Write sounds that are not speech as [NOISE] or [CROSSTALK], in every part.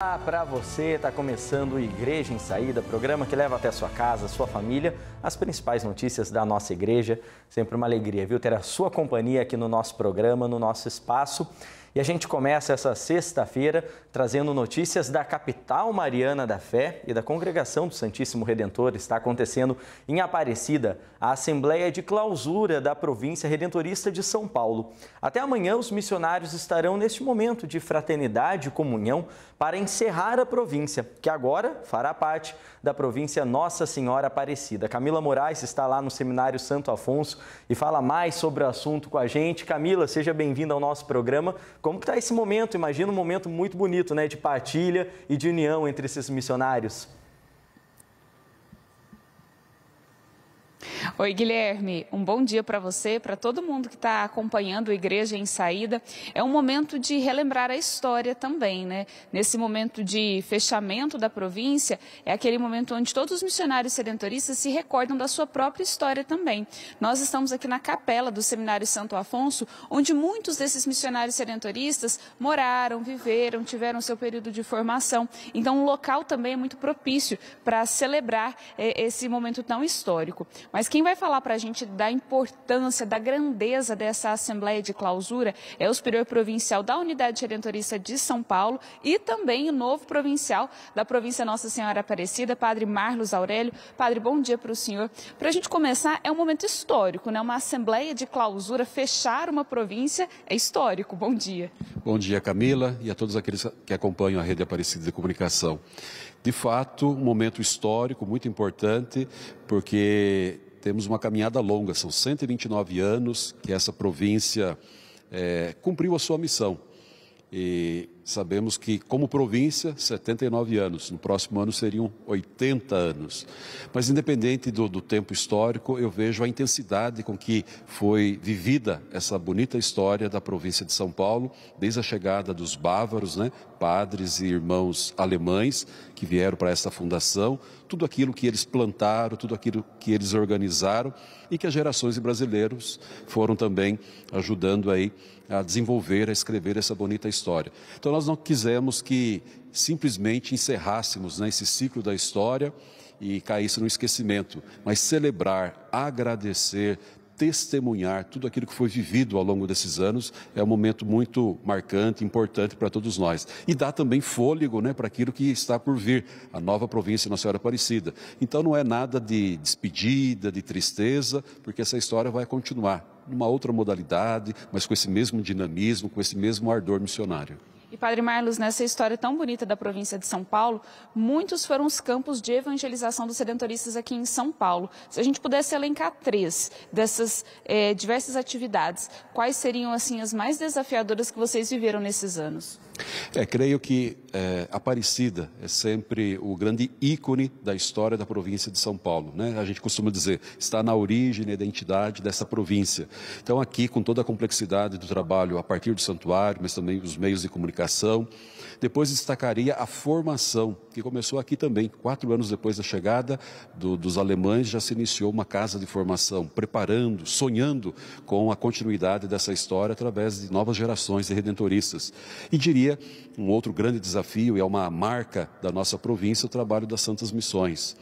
Olá ah, para você, está começando o Igreja em Saída, programa que leva até sua casa, sua família, as principais notícias da nossa igreja. Sempre uma alegria, viu, ter a sua companhia aqui no nosso programa, no nosso espaço. E a gente começa essa sexta-feira trazendo notícias da capital mariana da fé e da congregação do Santíssimo Redentor. Está acontecendo em Aparecida a assembleia de clausura da província redentorista de São Paulo. Até amanhã os missionários estarão neste momento de fraternidade e comunhão para encerrar a província, que agora fará parte da província Nossa Senhora Aparecida. Camila Moraes está lá no Seminário Santo Afonso e fala mais sobre o assunto com a gente. Camila, seja bem-vinda ao nosso programa. Como está esse momento? Imagina um momento muito bonito, né? De partilha e de união entre esses missionários. Oi, Guilherme. Um bom dia para você, para todo mundo que está acompanhando a Igreja em Saída. É um momento de relembrar a história também, né? Nesse momento de fechamento da província, é aquele momento onde todos os missionários sedentoristas se recordam da sua própria história também. Nós estamos aqui na capela do Seminário Santo Afonso, onde muitos desses missionários sedentoristas moraram, viveram, tiveram seu período de formação. Então, o local também é muito propício para celebrar eh, esse momento tão histórico. Mas quem vai falar para a gente da importância, da grandeza dessa Assembleia de Clausura é o superior provincial da Unidade Redentorista de São Paulo e também o novo provincial da província Nossa Senhora Aparecida, Padre Marlos Aurélio. Padre, bom dia para o senhor. Para a gente começar, é um momento histórico, né? Uma Assembleia de Clausura, fechar uma província é histórico. Bom dia. Bom dia, Camila, e a todos aqueles que acompanham a Rede Aparecida de Comunicação. De fato, um momento histórico muito importante, porque temos uma caminhada longa, são 129 anos que essa província é, cumpriu a sua missão. E Sabemos que, como província, 79 anos, no próximo ano seriam 80 anos. Mas, independente do, do, tempo histórico, eu vejo a intensidade com que foi vivida essa bonita história da província de São Paulo, desde a chegada dos bávaros, né, padres e irmãos alemães que vieram para essa fundação, tudo aquilo que eles plantaram, tudo aquilo que eles organizaram e que as gerações de brasileiros foram também ajudando aí a desenvolver, a escrever essa bonita história. Então, nós não quisemos que simplesmente encerrássemos né, esse ciclo da história e caísse no esquecimento, mas celebrar, agradecer, testemunhar tudo aquilo que foi vivido ao longo desses anos é um momento muito marcante, importante para todos nós. E dá também fôlego né, para aquilo que está por vir, a nova província Nossa Senhora Aparecida. Então não é nada de despedida, de tristeza, porque essa história vai continuar numa outra modalidade, mas com esse mesmo dinamismo, com esse mesmo ardor missionário. E Padre Marlos, nessa história tão bonita da província de São Paulo, muitos foram os campos de evangelização dos sedentoristas aqui em São Paulo. Se a gente pudesse elencar três dessas é, diversas atividades, quais seriam assim as mais desafiadoras que vocês viveram nesses anos? É, creio que é, Aparecida é sempre o grande ícone da história da província de São Paulo. Né? A gente costuma dizer, está na origem, na identidade dessa província. Então, aqui, com toda a complexidade do trabalho a partir do santuário, mas também os meios de comunicação. Depois destacaria a formação, que começou aqui também. Quatro anos depois da chegada do, dos alemães, já se iniciou uma casa de formação, preparando, sonhando com a continuidade dessa história através de novas gerações de redentoristas. E diria pandemia, um outro grande desafio e é uma marca da nossa província, o trabalho das Santas Missões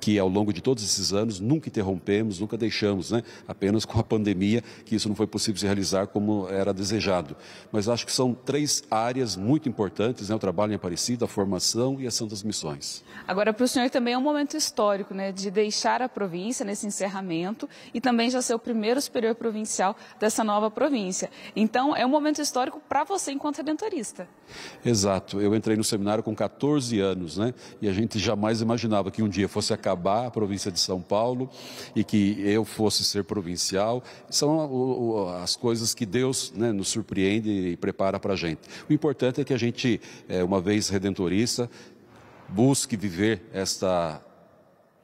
que ao longo de todos esses anos nunca interrompemos, nunca deixamos, né? apenas com a pandemia que isso não foi possível se realizar como era desejado. Mas acho que são três áreas muito importantes, né? o trabalho em Aparecida, a formação e ação das Missões. Agora, para o senhor também é um momento histórico, né? de deixar a província nesse encerramento e também já ser o primeiro superior provincial dessa nova província. Então, é um momento histórico para você enquanto redentorista. Exato. Eu entrei no seminário com 14 anos, né? E a gente jamais imaginava que um dia fosse a acabar a província de São Paulo e que eu fosse ser provincial. São as coisas que Deus né, nos surpreende e prepara para a gente. O importante é que a gente, é, uma vez redentorista, busque viver esta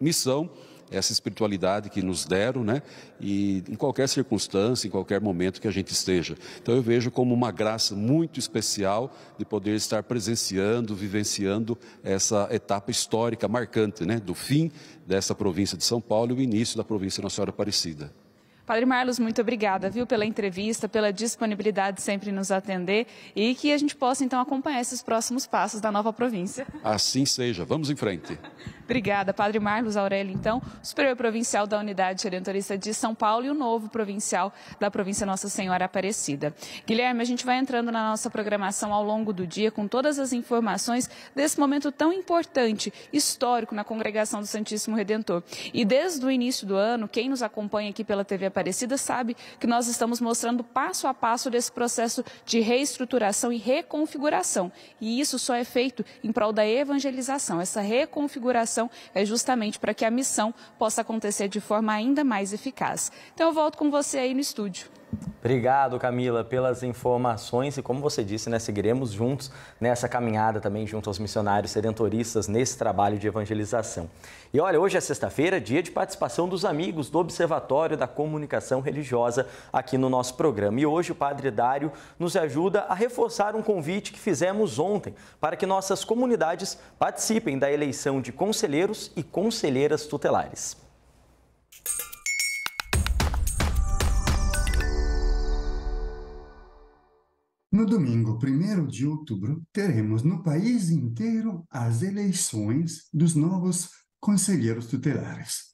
missão essa espiritualidade que nos deram, né? E em qualquer circunstância, em qualquer momento que a gente esteja. Então eu vejo como uma graça muito especial de poder estar presenciando, vivenciando essa etapa histórica marcante, né? Do fim dessa província de São Paulo e o início da província Nossa Senhora Aparecida. Padre Marlos, muito obrigada, viu, pela entrevista, pela disponibilidade sempre nos atender e que a gente possa, então, acompanhar esses próximos passos da nova província. Assim seja, vamos em frente. [LAUGHS] obrigada, Padre Marlos Aurélio, então, superior provincial da Unidade redentorista de São Paulo e o novo provincial da província Nossa Senhora Aparecida. Guilherme, a gente vai entrando na nossa programação ao longo do dia com todas as informações desse momento tão importante, histórico, na congregação do Santíssimo Redentor. E desde o início do ano, quem nos acompanha aqui pela TV Aparecida, Aparecida sabe que nós estamos mostrando passo a passo desse processo de reestruturação e reconfiguração. E isso só é feito em prol da evangelização. Essa reconfiguração é justamente para que a missão possa acontecer de forma ainda mais eficaz. Então eu volto com você aí no estúdio. Obrigado, Camila, pelas informações e, como você disse, né, seguiremos juntos nessa caminhada também, junto aos missionários sedentoristas, nesse trabalho de evangelização. E olha, hoje é sexta-feira, dia de participação dos amigos do Observatório da Comunicação Religiosa aqui no nosso programa. E hoje o Padre Dário nos ajuda a reforçar um convite que fizemos ontem para que nossas comunidades participem da eleição de conselheiros e conselheiras tutelares. No domingo 1 de outubro, teremos no país inteiro as eleições dos novos conselheiros tutelares.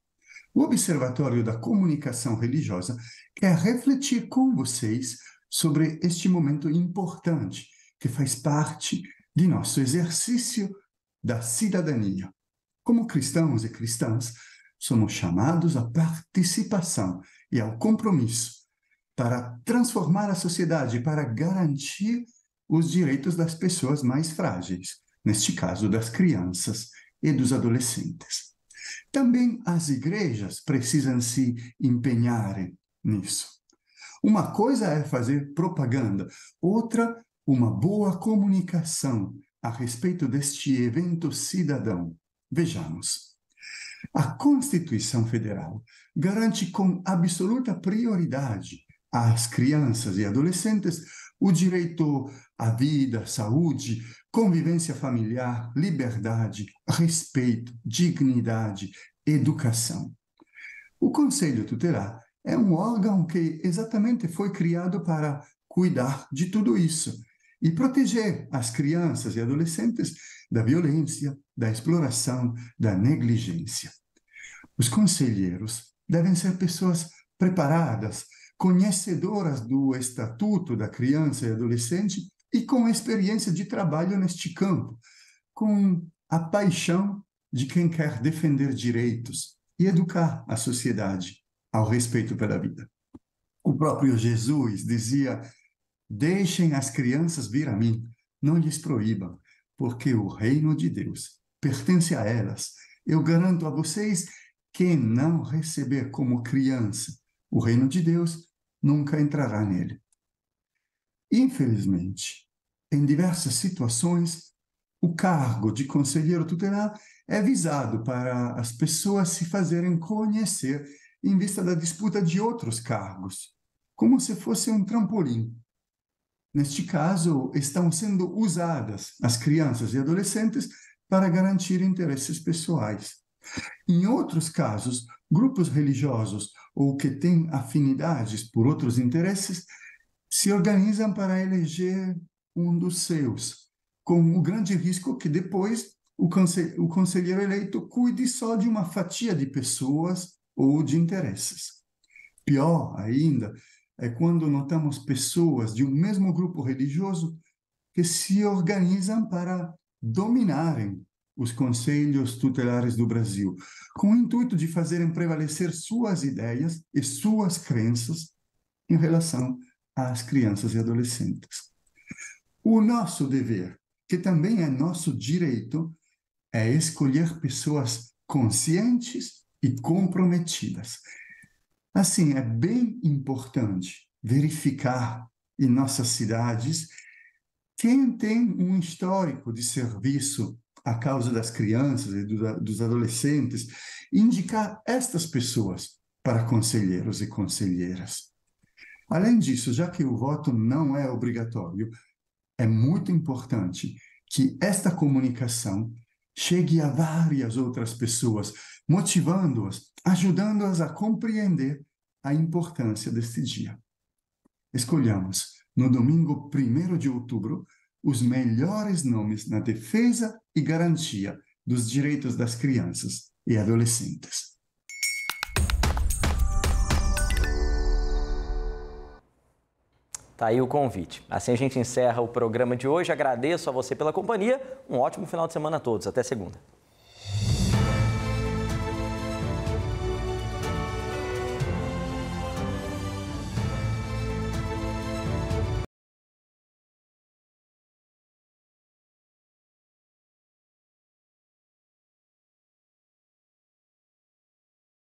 O Observatório da Comunicação Religiosa quer refletir com vocês sobre este momento importante que faz parte de nosso exercício da cidadania. Como cristãos e cristãs, somos chamados à participação e ao compromisso para transformar a sociedade, para garantir os direitos das pessoas mais frágeis, neste caso das crianças e dos adolescentes. Também as igrejas precisam se empenhar nisso. Uma coisa é fazer propaganda, outra, uma boa comunicação a respeito deste evento cidadão. Vejamos. A Constituição Federal garante com absoluta prioridade às crianças e adolescentes o direito à vida, saúde, convivência familiar, liberdade, respeito, dignidade, educação. O Conselho Tutelar é um órgão que exatamente foi criado para cuidar de tudo isso e proteger as crianças e adolescentes da violência, da exploração, da negligência. Os conselheiros devem ser pessoas preparadas conhecedoras do Estatuto da Criança e Adolescente e com experiência de trabalho neste campo, com a paixão de quem quer defender direitos e educar a sociedade ao respeito pela vida. O próprio Jesus dizia: Deixem as crianças vir a mim, não lhes proíbam, porque o reino de Deus pertence a elas. Eu garanto a vocês: quem não receber como criança o reino de Deus, nunca entrará nele. Infelizmente, em diversas situações, o cargo de conselheiro tutelar é visado para as pessoas se fazerem conhecer em vista da disputa de outros cargos, como se fosse um trampolim. Neste caso, estão sendo usadas as crianças e adolescentes para garantir interesses pessoais. Em outros casos, grupos religiosos ou que têm afinidades por outros interesses se organizam para eleger um dos seus, com o grande risco que depois o, consel o conselheiro eleito cuide só de uma fatia de pessoas ou de interesses. Pior ainda é quando notamos pessoas de um mesmo grupo religioso que se organizam para dominarem os conselhos tutelares do Brasil, com o intuito de fazerem prevalecer suas ideias e suas crenças em relação às crianças e adolescentes. O nosso dever, que também é nosso direito, é escolher pessoas conscientes e comprometidas. Assim, é bem importante verificar em nossas cidades quem tem um histórico de serviço a causa das crianças e dos adolescentes, indicar estas pessoas para conselheiros e conselheiras. Além disso, já que o voto não é obrigatório, é muito importante que esta comunicação chegue a várias outras pessoas, motivando-as, ajudando-as a compreender a importância deste dia. Escolhamos, no domingo 1 de outubro, os melhores nomes na defesa e garantia dos direitos das crianças e adolescentes. Tá aí o convite. Assim a gente encerra o programa de hoje. Agradeço a você pela companhia. Um ótimo final de semana a todos. Até segunda.